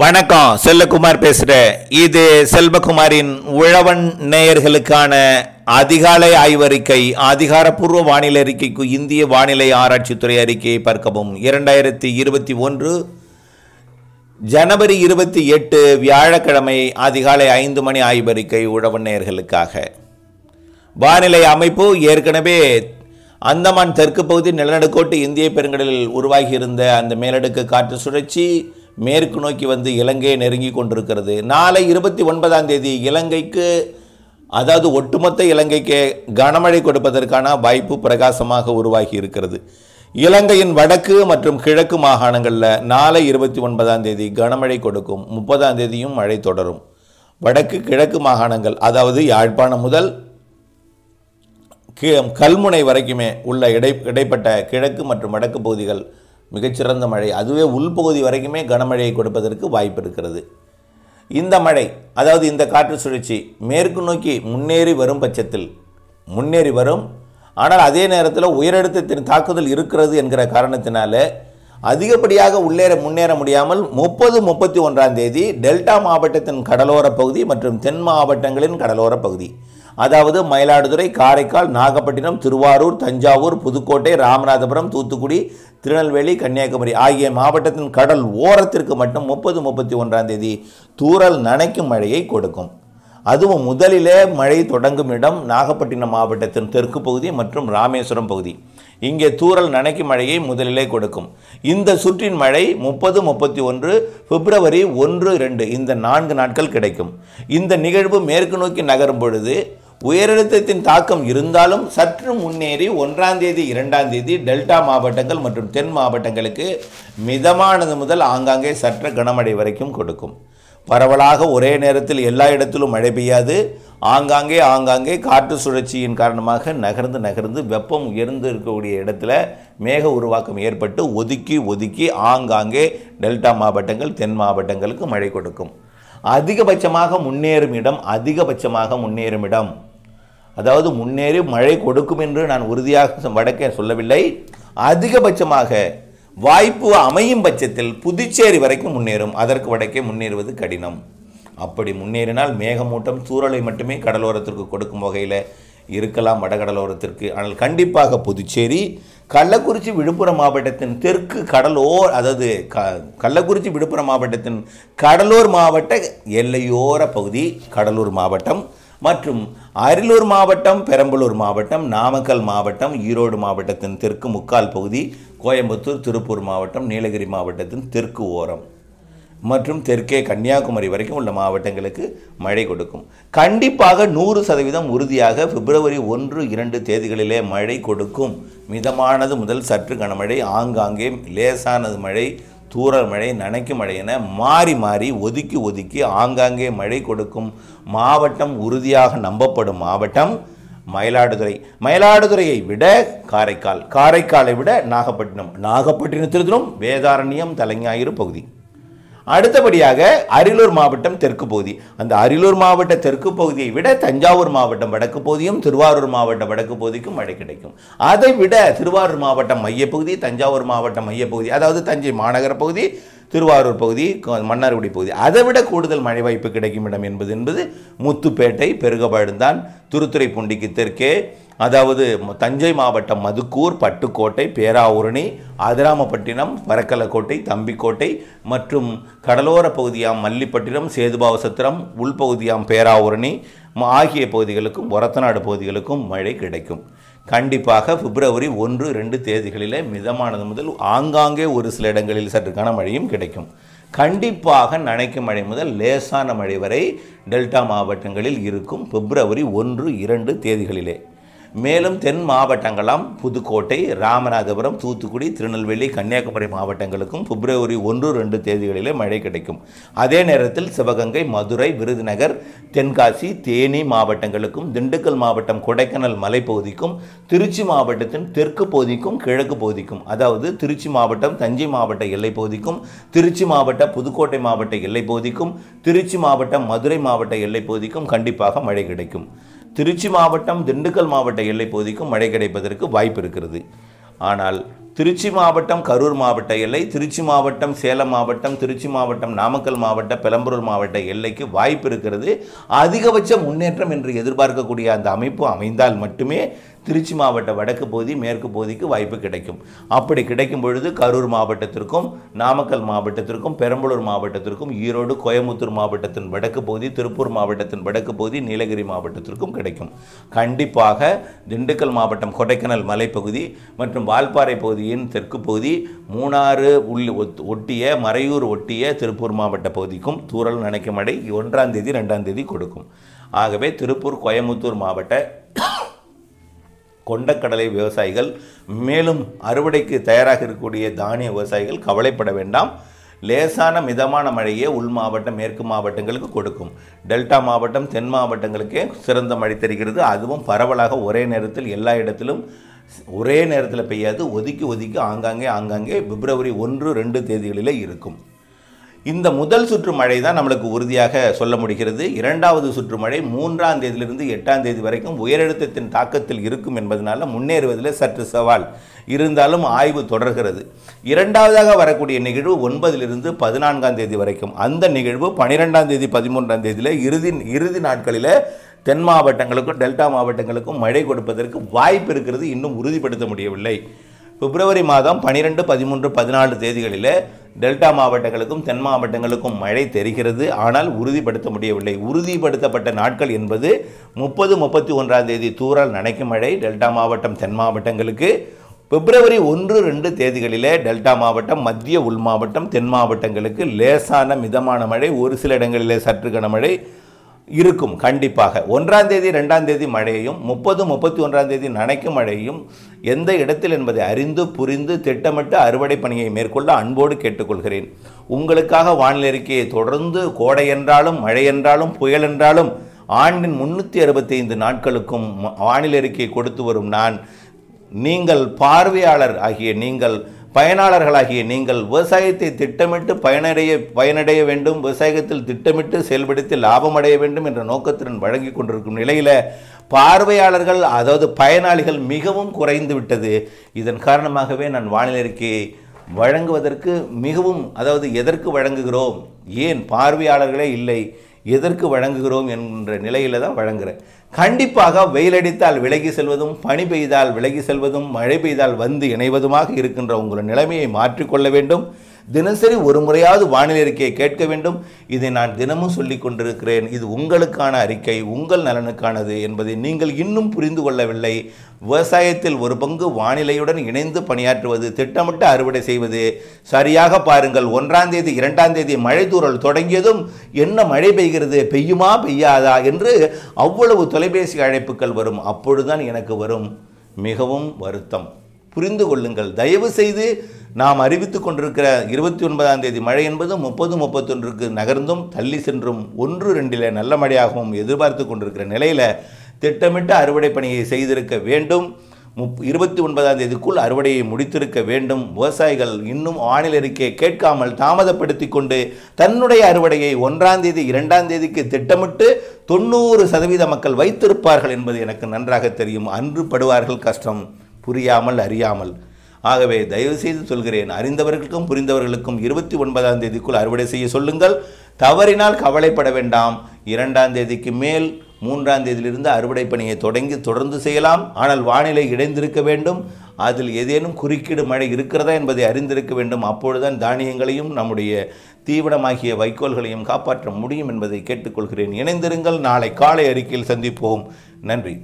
வணக்கம் செல்லகுமார் பேசுகிறேன் இது செல்வகுமாரின் உழவன் நேயர்களுக்கான அதிகாலை ஆய்வறிக்கை அதிகாரப்பூர்வ வானிலை அறிக்கைக்கு இந்திய வானிலை ஆராய்ச்சித்துறை அறிக்கையை பார்க்கவும் இரண்டாயிரத்தி இருபத்தி ஒன்று ஜனவரி இருபத்தி எட்டு வியாழக்கிழமை அதிகாலை ஐந்து மணி ஆய்வறிக்கை உழவன் நேயர்களுக்காக வானிலை அமைப்பு ஏற்கனவே அந்தமான் தெற்கு பகுதி நிலநடுக்கோட்டு இந்திய பெருங்கடலில் உருவாகியிருந்த அந்த மேலடுக்கு காற்று சுழற்சி மேற்கு நோக்கி வந்து இலங்கையை நெருங்கி கொண்டிருக்கிறது நாளை இருபத்தி ஒன்பதாம் தேதி இலங்கைக்கு அதாவது ஒட்டுமொத்த இலங்கைக்கு கனமழை கொடுப்பதற்கான வாய்ப்பு பிரகாசமாக உருவாகி இருக்கிறது இலங்கையின் வடக்கு மற்றும் கிழக்கு மாகாணங்களில் நாளை இருபத்தி ஒன்பதாம் தேதி கனமழை கொடுக்கும் முப்பதாம் தேதியும் மழை தொடரும் வடக்கு கிழக்கு மாகாணங்கள் அதாவது யாழ்ப்பாணம் முதல் கல்முனை வரைக்குமே உள்ள இடை இடைப்பட்ட கிழக்கு மற்றும் வடக்கு பகுதிகள் மிகச்சிறந்த மழை அதுவே உள்பகுதி வரைக்குமே கனமழையை கொடுப்பதற்கு வாய்ப்பு இருக்கிறது இந்த மழை அதாவது இந்த காற்று சுழற்சி மேற்கு நோக்கி முன்னேறி வரும் பட்சத்தில் முன்னேறி வரும் ஆனால் அதே நேரத்தில் உயரழுத்தத்தின் தாக்குதல் இருக்கிறது என்கிற காரணத்தினால அதிகப்படியாக உள்ளேற முன்னேற முடியாமல் முப்பது முப்பத்தி ஒன்றாம் தேதி டெல்டா மாவட்டத்தின் கடலோரப் பகுதி மற்றும் தென் மாவட்டங்களின் கடலோரப் பகுதி அதாவது மயிலாடுதுறை காரைக்கால் நாகப்பட்டினம் திருவாரூர் தஞ்சாவூர் புதுக்கோட்டை ராமநாதபுரம் தூத்துக்குடி திருநெல்வேலி கன்னியாகுமரி ஆகிய மாவட்டத்தின் கடல் ஓரத்திற்கு மட்டும் முப்பது முப்பத்தி ஒன்றாம் தேதி தூரல் நனைக்கும் மழையை கொடுக்கும் அதுவும் முதலிலே மழை தொடங்கும் இடம் நாகப்பட்டினம் மாவட்டத்தின் தெற்கு பகுதி மற்றும் ராமேஸ்வரம் பகுதி இங்கே தூரல் நனைக்கும் மழையை முதலிலே கொடுக்கும் இந்த சுற்றின் மழை முப்பது முப்பத்தி ஒன்று பிப்ரவரி ஒன்று ரெண்டு இந்த நான்கு நாட்கள் கிடைக்கும் இந்த நிகழ்வு மேற்கு நோக்கி நகரும் பொழுது உயரழுத்தத்தின் தாக்கம் இருந்தாலும் சற்று முன்னேறி ஒன்றாம் தேதி இரண்டாம் தேதி டெல்டா மாவட்டங்கள் மற்றும் தென் மாவட்டங்களுக்கு மிதமானது முதல் ஆங்காங்கே சற்று கனமழை வரைக்கும் கொடுக்கும் பரவலாக ஒரே நேரத்தில் எல்லா இடத்திலும் மழை பெய்யாது ஆங்காங்கே ஆங்காங்கே காற்று சுழற்சியின் காரணமாக நகர்ந்து நகர்ந்து வெப்பம் உயர்ந்து இருக்கக்கூடிய இடத்துல மேக உருவாக்கம் ஏற்பட்டு ஒதுக்கி ஒதுக்கி ஆங்காங்கே டெல்டா மாவட்டங்கள் தென் மாவட்டங்களுக்கு மழை கொடுக்கும் அதிகபட்சமாக முன்னேறும் இடம் அதிகபட்சமாக முன்னேறும் இடம் அதாவது முன்னேறி மழை கொடுக்கும் என்று நான் உறுதியாக வடக்கே சொல்லவில்லை அதிகபட்சமாக வாய்ப்பு அமையும் பட்சத்தில் புதுச்சேரி வரைக்கும் முன்னேறும் அதற்கு வடக்கே முன்னேறுவது கடினம் அப்படி முன்னேறினால் மேகமூட்டம் சூழலை மட்டுமே கடலோரத்திற்கு கொடுக்கும் வகையில் இருக்கலாம் வடகடலோரத்திற்கு ஆனால் கண்டிப்பாக புதுச்சேரி கள்ளக்குறிச்சி விழுப்புரம் மாவட்டத்தின் தெற்கு கடலோர் அதாவது க கள்ளக்குறிச்சி விழுப்புரம் மாவட்டத்தின் கடலூர் மாவட்ட எல்லையோர பகுதி கடலூர் மாவட்டம் மற்றும் அரியலூர் மாவட்டம் பெரம்பலூர் மாவட்டம் நாமக்கல் மாவட்டம் ஈரோடு மாவட்டத்தின் தெற்கு முக்கால் பகுதி கோயம்புத்தூர் திருப்பூர் மாவட்டம் நீலகிரி மாவட்டத்தின் தெற்கு ஓரம் மற்றும் தெற்கே கன்னியாகுமரி வரைக்கும் உள்ள மாவட்டங்களுக்கு மழை கொடுக்கும் கண்டிப்பாக நூறு சதவீதம் உறுதியாக பிப்ரவரி ஒன்று இரண்டு தேதிகளிலே மழை கொடுக்கும் மிதமானது முதல் சற்று கனமழை ஆங்காங்கே லேசானது மழை தூர மழை நனைக்கும் மழை என மாறி மாறி ஒதுக்கி ஒதுக்கி ஆங்காங்கே மழை கொடுக்கும் மாவட்டம் உறுதியாக நம்பப்படும் மாவட்டம் மயிலாடுதுறை மயிலாடுதுறையை விட காரைக்கால் காரைக்காலை விட நாகப்பட்டினம் நாகப்பட்டினத்திலும் வேதாரண்யம் தலைஞாயிறு பகுதி அடுத்தபடியாக அரியலூர் மாவட்டம் தெற்கு பகுதி அந்த அரியலூர் மாவட்ட தெற்கு பகுதியை விட தஞ்சாவூர் மாவட்டம் வடக்கு பகுதியும் திருவாரூர் மாவட்டம் வடக்கு பகுதிக்கும் மழை கிடைக்கும் அதை விட திருவாரூர் மாவட்டம் மையப்பகுதி தஞ்சாவூர் மாவட்டம் மையப்பகுதி அதாவது தஞ்சை மாநகர பகுதி திருவாரூர் பகுதி மன்னார்குடி பகுதி அதை விட கூடுதல் மழை வாய்ப்பு கிடைக்கும் இடம் என்பது என்பது முத்துப்பேட்டை பெருகபாடுதான் திருத்துறைப்பூண்டிக்கு தெற்கே அதாவது தஞ்சை மாவட்டம் மதுக்கூர் பட்டுக்கோட்டை பேராவூரணி அதிராமப்பட்டினம் வரக்கலக்கோட்டை தம்பிக்கோட்டை மற்றும் கடலோர பகுதியாம் மல்லிப்பட்டினம் சேதுபாவசத்திரம் உள்பகுதியாம் பேராவூரணி ஆகிய பகுதிகளுக்கும் ஒரத்தநாடு பகுதிகளுக்கும் மழை கிடைக்கும் கண்டிப்பாக பிப்ரவரி ஒன்று ரெண்டு தேதிகளில் மிதமானது முதல் ஆங்காங்கே ஒரு சில இடங்களில் சற்று கனமழையும் கிடைக்கும் கண்டிப்பாக நனைக்கும் மழை முதல் லேசான மழை வரை டெல்டா மாவட்டங்களில் இருக்கும் பிப்ரவரி ஒன்று இரண்டு தேதிகளிலே மேலும் தென் மாவட்டங்களாம் புதுக்கோட்டை ராமநாதபுரம் தூத்துக்குடி திருநெல்வேலி கன்னியாகுமரி மாவட்டங்களுக்கும் பிப்ரவரி ஒன்று ரெண்டு தேதிகளிலே மழை கிடைக்கும் அதே நேரத்தில் சிவகங்கை மதுரை விருதுநகர் தென்காசி தேனி மாவட்டங்களுக்கும் திண்டுக்கல் மாவட்டம் கொடைக்கானல் மலைப்பகுதிக்கும் திருச்சி மாவட்டத்தின் தெற்கு பகுதிக்கும் கிழக்கு பகுதிக்கும் அதாவது திருச்சி மாவட்டம் தஞ்சை மாவட்ட எல்லை பகுதிக்கும் திருச்சி மாவட்ட புதுக்கோட்டை மாவட்ட எல்லை பகுதிக்கும் திருச்சி மாவட்டம் மதுரை மாவட்ட எல்லை பகுதிக்கும் கண்டிப்பாக மழை கிடைக்கும் திருச்சி மாவட்டம் திண்டுக்கல் மாவட்ட எல்லை பகுதிக்கும் மழை கிடைப்பதற்கு வாய்ப்பு இருக்கிறது ஆனால் திருச்சி மாவட்டம் கரூர் மாவட்ட எல்லை திருச்சி மாவட்டம் சேலம் மாவட்டம் திருச்சி மாவட்டம் நாமக்கல் மாவட்ட பெலம்பரூர் மாவட்ட எல்லைக்கு வாய்ப்பு இருக்கிறது அதிகபட்ச முன்னேற்றம் என்று எதிர்பார்க்கக்கூடிய அந்த அமைப்பு அமைந்தால் மட்டுமே திருச்சி மாவட்ட வடக்கு பகுதி மேற்கு பகுதிக்கு வாய்ப்பு கிடைக்கும் அப்படி கிடைக்கும் பொழுது கரூர் மாவட்டத்திற்கும் நாமக்கல் மாவட்டத்திற்கும் பெரம்பலூர் மாவட்டத்திற்கும் ஈரோடு கோயமுத்தூர் மாவட்டத்தின் வடக்கு பகுதி திருப்பூர் மாவட்டத்தின் வடக்கு பகுதி நீலகிரி மாவட்டத்திற்கும் கிடைக்கும் கண்டிப்பாக திண்டுக்கல் மாவட்டம் கொடைக்கானல் மலைப்பகுதி மற்றும் வால்பாறை பகுதியின் தெற்கு பகுதி மூணாறு உள்ள ஒட்டிய மறையூர் ஒட்டிய திருப்பூர் மாவட்ட பகுதிக்கும் தூரல் நினைக்கும் அடை ஒன்றாம் தேதி ரெண்டாம் தேதி கொடுக்கும் ஆகவே திருப்பூர் கோயமுத்தூர் மாவட்ட கொண்டக்கடலை விவசாயிகள் மேலும் அறுவடைக்கு தயாராக இருக்கக்கூடிய தானிய விவசாயிகள் கவலைப்பட வேண்டாம் லேசான மிதமான மழையே உள் மாவட்டம் மேற்கு மாவட்டங்களுக்கு கொடுக்கும் டெல்டா மாவட்டம் தென் மாவட்டங்களுக்கே சிறந்த மழை தெரிகிறது அதுவும் பரவலாக ஒரே நேரத்தில் எல்லா இடத்திலும் ஒரே நேரத்தில் பெய்யாது ஒதுக்கி ஒதுக்கி ஆங்காங்கே ஆங்காங்கே பிப்ரவரி ஒன்று ரெண்டு தேதிகளிலே இருக்கும் இந்த முதல் சுற்று மழை தான் நம்மளுக்கு உறுதியாக சொல்ல முடிகிறது இரண்டாவது சுற்று மழை மூன்றாம் தேதியிலிருந்து எட்டாம் தேதி வரைக்கும் உயரழுத்தத்தின் தாக்கத்தில் இருக்கும் என்பதனால முன்னேறுவதில் சற்று சவால் இருந்தாலும் ஆய்வு தொடர்கிறது இரண்டாவதாக வரக்கூடிய நிகழ்வு ஒன்பதிலிருந்து பதினான்காம் தேதி வரைக்கும் அந்த நிகழ்வு பனிரெண்டாம் தேதி பதிமூன்றாம் தேதியில் இறுதி இறுதி நாட்களில் தென் மாவட்டங்களுக்கும் டெல்டா மாவட்டங்களுக்கும் மழை கொடுப்பதற்கு வாய்ப்பு இருக்கிறது இன்னும் உறுதிப்படுத்த முடியவில்லை பிப்ரவரி மாதம் பனிரெண்டு பதிமூன்று பதினாலு தேதிகளில் டெல்டா மாவட்டங்களுக்கும் தென் மாவட்டங்களுக்கும் மழை தெரிகிறது ஆனால் உறுதிப்படுத்த முடியவில்லை உறுதிப்படுத்தப்பட்ட நாட்கள் என்பது முப்பது முப்பத்தி ஒன்றாம் தேதி தூரல் நனைக்கும் மழை டெல்டா மாவட்டம் தென் மாவட்டங்களுக்கு பிப்ரவரி ஒன்று ரெண்டு தேதிகளிலே டெல்டா மாவட்டம் மத்திய உள் மாவட்டம் தென் மாவட்டங்களுக்கு லேசான மிதமான மழை ஒரு சில இடங்களிலே சற்று கனமழை இருக்கும் கண்டிப்பாக ஒன்றாம் தேதி ரெண்டாம் தேதி மழையும் முப்பது முப்பத்தி ஒன்றாம் தேதி நனைக்கும் மழையும் எந்த இடத்தில் என்பதை அறிந்து புரிந்து திட்டமிட்டு அறுவடை பணியை மேற்கொள்ள அன்போடு கேட்டுக்கொள்கிறேன் உங்களுக்காக வானிலை அறிக்கையை தொடர்ந்து கோடை என்றாலும் மழை என்றாலும் புயல் என்றாலும் ஆண்டின் முன்னூற்றி அறுபத்தி ஐந்து நாட்களுக்கும் வானிலை அறிக்கையை கொடுத்து வரும் நான் நீங்கள் பார்வையாளர் ஆகிய நீங்கள் பயனாளர்களாகிய நீங்கள் விவசாயத்தை திட்டமிட்டு பயனடைய பயனடைய வேண்டும் விவசாயத்தில் திட்டமிட்டு செயல்படுத்தி லாபம் அடைய வேண்டும் என்ற நோக்கத்துடன் வழங்கி கொண்டிருக்கும் நிலையில் பார்வையாளர்கள் அதாவது பயனாளிகள் மிகவும் குறைந்து விட்டது இதன் காரணமாகவே நான் வானிலை அறிக்கையை வழங்குவதற்கு மிகவும் அதாவது எதற்கு வழங்குகிறோம் ஏன் பார்வையாளர்களே இல்லை எதற்கு வழங்குகிறோம் என்ற நிலையில் தான் வழங்குகிறேன் கண்டிப்பாக வெயிலடித்தால் விலகி செல்வதும் பனி பெய்தால் விலகி செல்வதும் மழை பெய்தால் வந்து இணைவதுமாக இருக்கின்ற உங்கள் நிலைமையை மாற்றிக்கொள்ள வேண்டும் தினசரி ஒரு முறையாவது வானிலை அறிக்கையை கேட்க வேண்டும் இதை நான் தினமும் சொல்லி கொண்டிருக்கிறேன் இது உங்களுக்கான அறிக்கை உங்கள் நலனுக்கானது என்பதை நீங்கள் இன்னும் புரிந்து கொள்ளவில்லை விவசாயத்தில் ஒரு பங்கு வானிலையுடன் இணைந்து பணியாற்றுவது திட்டமிட்டு அறுவடை செய்வது சரியாக பாருங்கள் ஒன்றாம் தேதி இரண்டாம் தேதி மழை தூரல் தொடங்கியதும் என்ன மழை பெய்கிறது பெய்யுமா பெய்யாதா என்று அவ்வளவு தொலைபேசி அழைப்புகள் வரும் அப்பொழுதுதான் எனக்கு வரும் மிகவும் வருத்தம் புரிந்து கொள்ளுங்கள் தயவு செய்து நாம் அறிவித்து கொண்டிருக்கிற இருபத்தி ஒன்பதாம் தேதி மழை என்பது முப்பது முப்பத்தொன்றுக்கு நகர்ந்தும் தள்ளி சென்றும் ஒன்று ரெண்டில் நல்ல மழையாகவும் எதிர்பார்த்து கொண்டிருக்கிற நிலையில் திட்டமிட்டு அறுவடை பணியை செய்திருக்க வேண்டும் முப் இருபத்தி ஒன்பதாம் தேதிக்குள் அறுவடையை முடித்திருக்க வேண்டும் விவசாயிகள் இன்னும் ஆணில் அறிக்கையை கேட்காமல் தாமதப்படுத்தி கொண்டு தன்னுடைய அறுவடையை ஒன்றாம் தேதி இரண்டாம் தேதிக்கு திட்டமிட்டு தொண்ணூறு சதவீத மக்கள் வைத்திருப்பார்கள் என்பது எனக்கு நன்றாக தெரியும் அன்று படுவார்கள் கஷ்டம் புரியாமல் அறியாமல் ஆகவே தயவு செய்து சொல்கிறேன் அறிந்தவர்களுக்கும் புரிந்தவர்களுக்கும் இருபத்தி ஒன்பதாம் தேதிக்குள் அறுவடை செய்ய சொல்லுங்கள் தவறினால் கவலைப்பட வேண்டாம் இரண்டாம் தேதிக்கு மேல் மூன்றாம் தேதியிலிருந்து அறுவடை பணியை தொடங்கி தொடர்ந்து செய்யலாம் ஆனால் வானிலை இடைந்திருக்க வேண்டும் அதில் ஏதேனும் குறுக்கீடு மழை இருக்கிறதா என்பதை அறிந்திருக்க வேண்டும் அப்பொழுதுதான் தானியங்களையும் நம்முடைய தீவிரமாகிய வைக்கோல்களையும் காப்பாற்ற முடியும் என்பதை கேட்டுக்கொள்கிறேன் இணைந்திருங்கள் நாளை காலை அறிக்கையில் சந்திப்போம் நன்றி